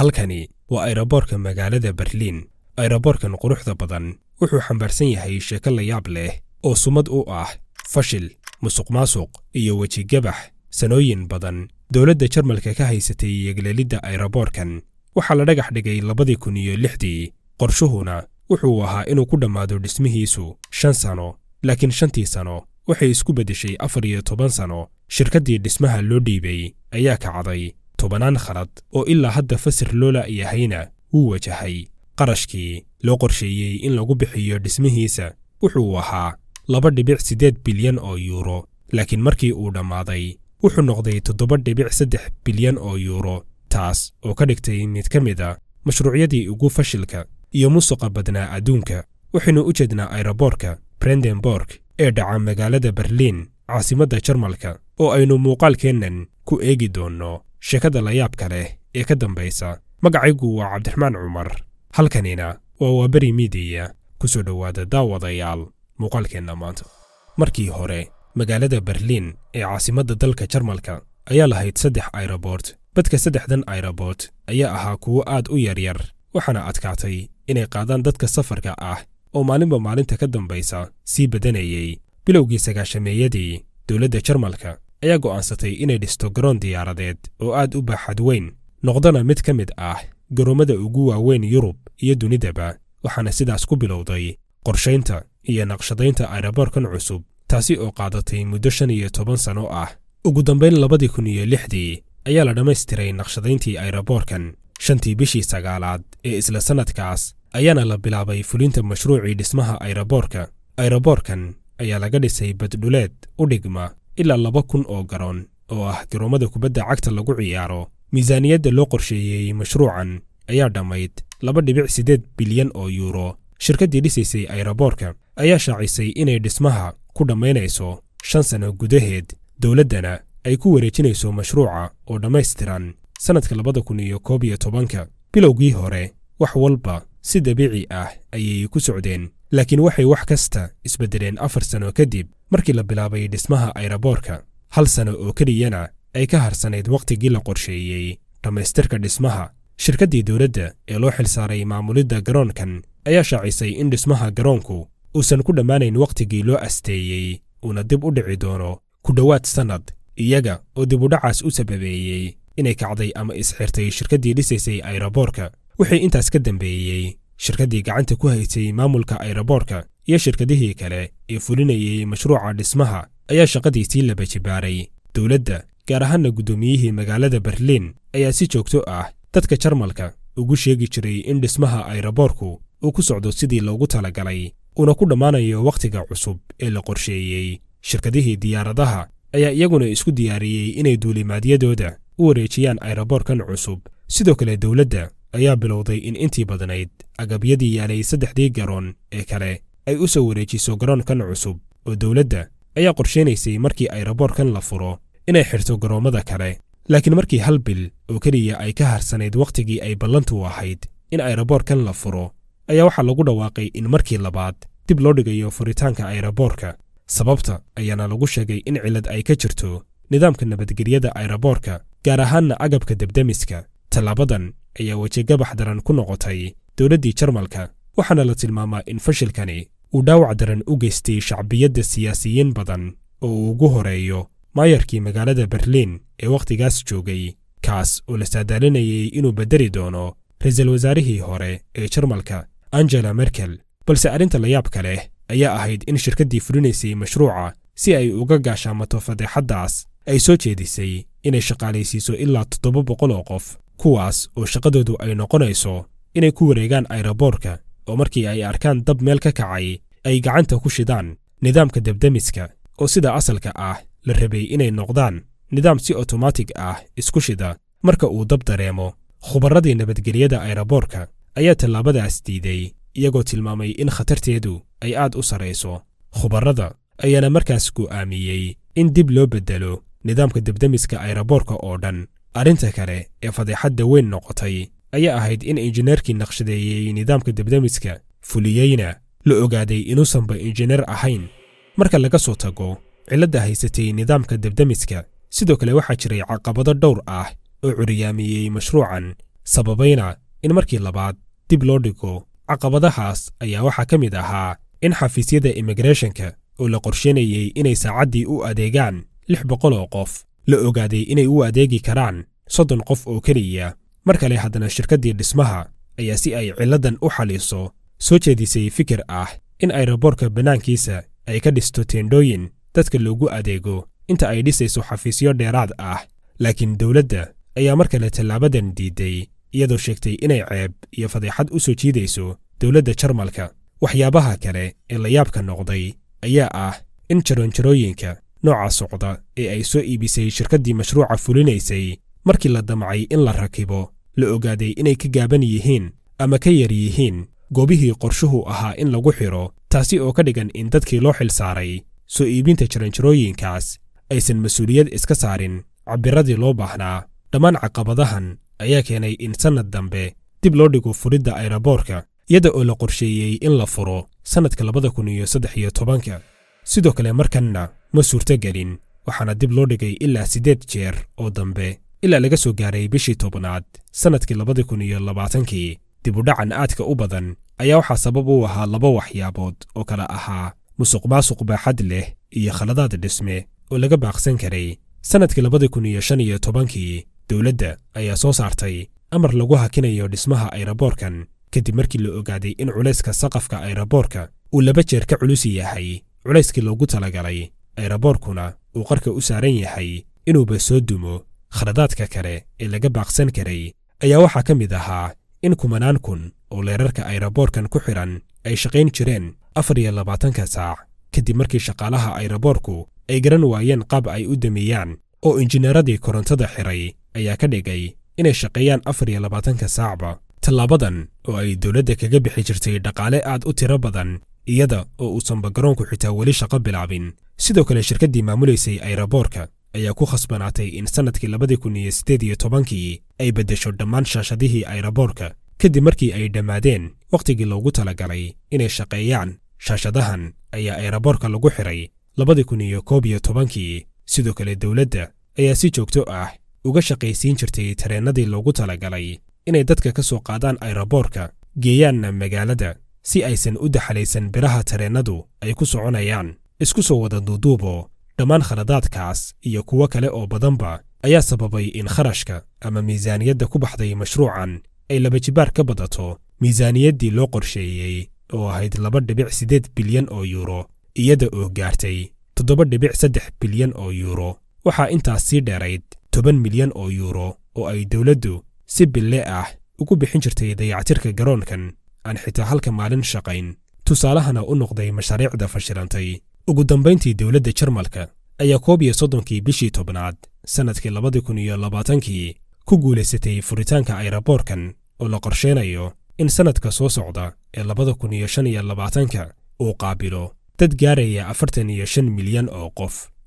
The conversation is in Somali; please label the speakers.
Speaker 1: halkani waa aeroboorka magaalada berliin aeroboorkan quruxda badan wuxuu xambaarsan yahay sheeke la yaab leh oo sumad u ah fashil musuqmaasuq iyo wejigabax sanooyin badan dowladda jarmalka ka haysatay yeglelidda aeroboorkan waxaa la dhagax dhigay labadii kun iyo lixdii qorshuhuna wuxuu ahaa inuu ku dhammaado dhismihiisu shan sano laakiin shantii sano waxay isku beddeshay afar iyo toban sano shirkaddii dhismaha loo dhiibay ayaa kacday tobannaan khalad oo ilaa hadda fasir loola yahayna wuu wajahay qarashkii loo qorsheeyey in lagu bixiyo dhismihiisa wuxuu ahaa laba dhibic siddeed bilyan oo yuuro laakiin markii uu dhammaaday wuxuu noqday toddoba dhibic saddex bilyan oo yuuro taas oo ka dhigtay mid ka mid a mashruucyadii ugu fashilka iyo musuqa badnaa adduunka waxaynu u jeednaa ayroboorka brendenborg ee dhaca magaalada berliin caasimadda jarmalka oo aynu muuqaalkeennan ku eegi doonno sheekada layaabka leh ee ka dambaysa magacaygu waa cabdiraxmaan cumar halkanina waa waaberi miidiya ku soo dhowaada daawadayaal muuqaalkeenna maanta markii hore magaalada berliin ee caasimadda dalka jarmalka ayaa lahayd saddex aeroboort badka saddexdan aeroboort ayaa ahaa kuwo aad u yaryar waxaana adkaatay inay qaadaan dadka safarka ah oo maalinba maalinta ka dambaysa sii badanayey bilowgii sagaashameeyadii dowladda jarmalka ayaa go'aansatay inay dhisto garoon diyaaradeed oo aad u baaxad weyn noqdana mid ka mid ah garoomada ugu waaweyn yurub iyo dunidaba waxaana sidaas ku bilowday qorshaynta iyo naqshadaynta ayraboorkan cusub taasi oo qaadatay muddo shan iyo toban sano ah ugu dambayn labadii kun iyo lixdii ayaa la dhammaystiray naqshadayntii ayraboorkan shantii bishii sagaalaad ee isla sannadkaas ayaana la bilaabay fulinta mashruucii dhismaha ayraboorka ayraboorkan ayaa laga dhisay baddhuleed u dhigma ilaa laba kun oo garoon oo ah garoomada kubadda cagta lagu ciyaaro miisaaniyadda loo qorsheeyey mashruucan ayaa dhammayd laba dhibic siddeed bilyan oo yuuro shirkaddii dhisaysay ayraboorka ayaa shaacisay inay dhismaha ku dhammaynayso shan sano gudaheed dowladdana ay ku wareejinayso mashruuca oo dhammaystiran sannadka labada kun iyo koob iyo tobanka bilowgii hore wax walba si dabiici ah ayay ku socdeen laakiin waxay wax kasta isbeddeleen afar sano kadib markii la bilaabay dhismaha ayraboorka hal sano oo keliyana ay ka harsanayd wakhtigii la qorsheeyey dhammaystirka dhismaha shirkaddii dowladda ee loo xilsaaray maamulidda garoonkan ayaa shaacisay in dhismaha garoonku uusan ku dhammaanayn wakhtigii loo asteeyey uuna dib u dhici doono ku dhowaad sannad iyaga oo dibudhacaas u sababeeyey inay kacday ama isxirtay shirkaddii dhisaysay ayraboorka wixii intaas ka dambeeyey shirkaddii gacanta ku haysay maamulka ayroboorka iyo shirkadihii kale ee fulinayay mashruuca dhismaha ayaa shaqadiisii laba jibaaray dowladda gaar ahaanna guddoomiyihii magaalada berliin ayaa si joogto ah dadka jarmalka ugu sheegi jiray in dhismaha ayroboorku uu ku socdo sidii loogu talagalay uuna ku dhammaanayo wakhtiga cusub ee la qorsheeyey shirkadihii diyaaradaha ayaa iyaguna isku diyaariyey inay duulimaadyadooda u wareejiyaan ayroboorkan cusub sidoo kale dowladda ayaa bilowday in intii badnayd agabyadii yaalay saddexdii garoon ee kale ay u soo wareejiso garoonkan cusub oo dowladda ayaa qorshaynaysay markii ayraboorkan la furo inay xirto garoommada kale laakiin markii hal bil oo keliya ay ka harsanayd wakhtigii ay ballantu ahayd in ayraboorkan la furo ayaa waxaa lagu dhawaaqay in markii labaad dib loo dhigayo furitaanka ayraboorka sababta ayaana lagu sheegay in cilad ay ka jirto nidaamka nabadgelyada ayraboorka gaar ahaanna agabka debdemiska tallaabadan ayaa wejigabax daran ku noqotay dowladdii jarmalka waxaana la tilmaamaa in fashilkani uu dhaawac daran u geystay shacbiyadda siyaasiyiin badan oo uu ugu horeeyo maayarkii magaalada berliin ee wakhtigaas joogay kaas oo la saadaalinayay inuu beddeli doono ra-iisul wasaarihii hore ee jarmalka angela merkel balse arrinta layaab ka leh ayaa ahayd in shirkaddii fulinaysay mashruuca si ay uga gaashaamato fadeexaddaas ay soo jeedisay inay shaqaalaysiiso ilaa toddoba boqol oo qof kuwaas oo shaqadoodu ay noqonayso inay ku wareegaan ayroboorka oo markii ay arkaan dab meel ka kacay ay gacanta ku shidaan nidaamka debdemiska oo sida asalka ah la rabay inay noqdaan nidaam si otomaatig ah isku shida marka uu dab dareemo khubarradii nabadgelyada ayroboorka ayaa tallaabadaas diiday iyagoo tilmaamay in khatarteedu ay aad u sarrayso khubarrada ayaana markaas go'aamiyey in dib loo beddelo nidaamka debdemiska ayroboorka oo dhan arrinta kale ee fadeexadda weyn noqotay ayaa ahayd in injineerkii naqshadeeyey nidaamka debdemiska fuliyeyna la ogaaday inuusanba injineer ahayn marka laga soo tago cilladda haysatay nidaamka debdemiska sidoo kale waxaa jiray caqabado dhowr ah oo curiyaamiyey mashruucan sababayna in markii labaad dib loo dhigo caqabadahaas ayaa waxaa ka mid ahaa in xafiisyada immigreshonka oo la qorsheynayey inay saacaddii u adeegaan lix boqol oo qof la ogaaday inay u adeegi karaan soddon qof oo keliya mar kale haddana shirkaddii dhismaha ayaa si ay cilladan u xaliiso soo jeedisay fikir ah in ayroboorka bannaankiisa ay ka dhisto teendhooyin dadka loogu adeego inta ay dhisayso xafiisyo dheeraad ah laakiin dowladda ayaa mar kale tallaabadan diiday iyadoo sheegtay inay ceeb iyo fadeexad u soo jiidayso dowladda jarmalka waxyaabaha kale ee layaabka noqday ayaa ah in jaroonjarooyinka nooca socda ee ay soo iibisay shirkaddii mashruuca fulinaysay markii la damcay in la rakibo la ogaaday inay ka gaaban yihiin ama ka yar yihiin goobihii qorshuhu ahaa in lagu xidho taasi oo ka dhigan in dadkii loo xil saaray soo iibinta jaranjarooyinkaas aysan mas-uuliyad iska saarin cabbiradii loo baahnaa dhammaan caqabadahan ayaa keenay in sannad dambe dib loo dhigo furidda ayraboorka iyada oo la qorsheeyey in la furo sannadka labada kun iyo saddex iyo tobanka sidoo kale markanna ma suurto gelin waxaana dib loo dhigay ilaa siddeed jeer oo dambe ilaa laga soo gaaray bishii tobnaad sannadkii labadi kun iyo labaatankii dibudhacan aadka u badan ayaa waxaa sabab u ahaa laba waxyaabood oo kale ahaa musuqmaasuq baaxad leh iyo khaladaad dhisme oo laga baaqsan karay sannadkii labadii kun iyo shan iyo tobankii dowladda ayaa soo saartay amar lagu hakinayo dhismaha ayraboorkan kadib markii la ogaaday in culayska saqafka ayraboorka uu laba jeer ka culus yahay culayskii loogu talagalay eeraboorkuna uu qarka u saaran yahay inuuba soo dumo khaladaadka kale ee laga baaqsan karay ayaa waxaa ka mid ahaa in kumanaan kun oo leerarka ayraboorkan ku xidhan ay shaqayn jireen afar iyo labaatanka saac kadib markii shaqaalaha ayraboorku ay garan waayeen qaab ay u dameeyaan oo injineeradii korontada xiray ayaa ka dhigay inay shaqeeyaan afar iyo labaatanka saacba tallaabadan oo ay dowladda kaga bixi jirtay dhaqaale aad u tiro badan iyada oo uusan bagaroonku xitaa weli shaqo bilaabin sidoo kale shirkaddii maamulaysay ayraboorka ayaa ku khasbanaatay in sannadkii labadii kun iyo siddeed iyo tobankii ay beddesho dhammaan shaashadihii ayraboorka kadib markii ay dhammaadeen wakhtigii loogu talagalay inay shaqeeyaan shaashadahan ayaa ayraboorka lagu xiray labadii kun iyo koob iyo tobankii sidoo kale dowladda ayaa si joogto ah uga shaqaysiin jirtay tareennadii loogu talagalay inay dadka ka soo qaadaan ayraboorka geeyaanna magaalada si aysan u daxalaysan biraha tareennadu ay ku soconayaan isku soo wada duuduubo dhammaan khaladaadkaas iyo kuwo kale oo badanba ayaa sababay in kharashka ama miisaaniyadda ku baxday mashruucan ay laba jibaar ka badato miisaaniyaddii loo qorsheeyey oo ahayd laba dhibic siddeed bilyan oo yuuro iyada oo gaartay toddoba dhibic saddex bilyan oo yuuro waxaa intaas sii dheerayd toban milyan oo yuuro oo ay dowladdu si bille ah ugu bixin jirtay dayactirka garoonkan aan xitaa halka maalin shaqayn tusaalahana u noqday mashaariicda fashilantay ugu dambayntii dowladda jarmalka ayaa koob iyo soddonkii bishii tobnaad sannadkii labadii kun iyo labaatankii ku guulaysatay furitaanka ayraboorkan oo la qorsheynayo in sannadka soo socda ee labada kun iyo shan iyo labaatanka uu qaabilo dad gaaraya afartan iyo shan milyan oo qof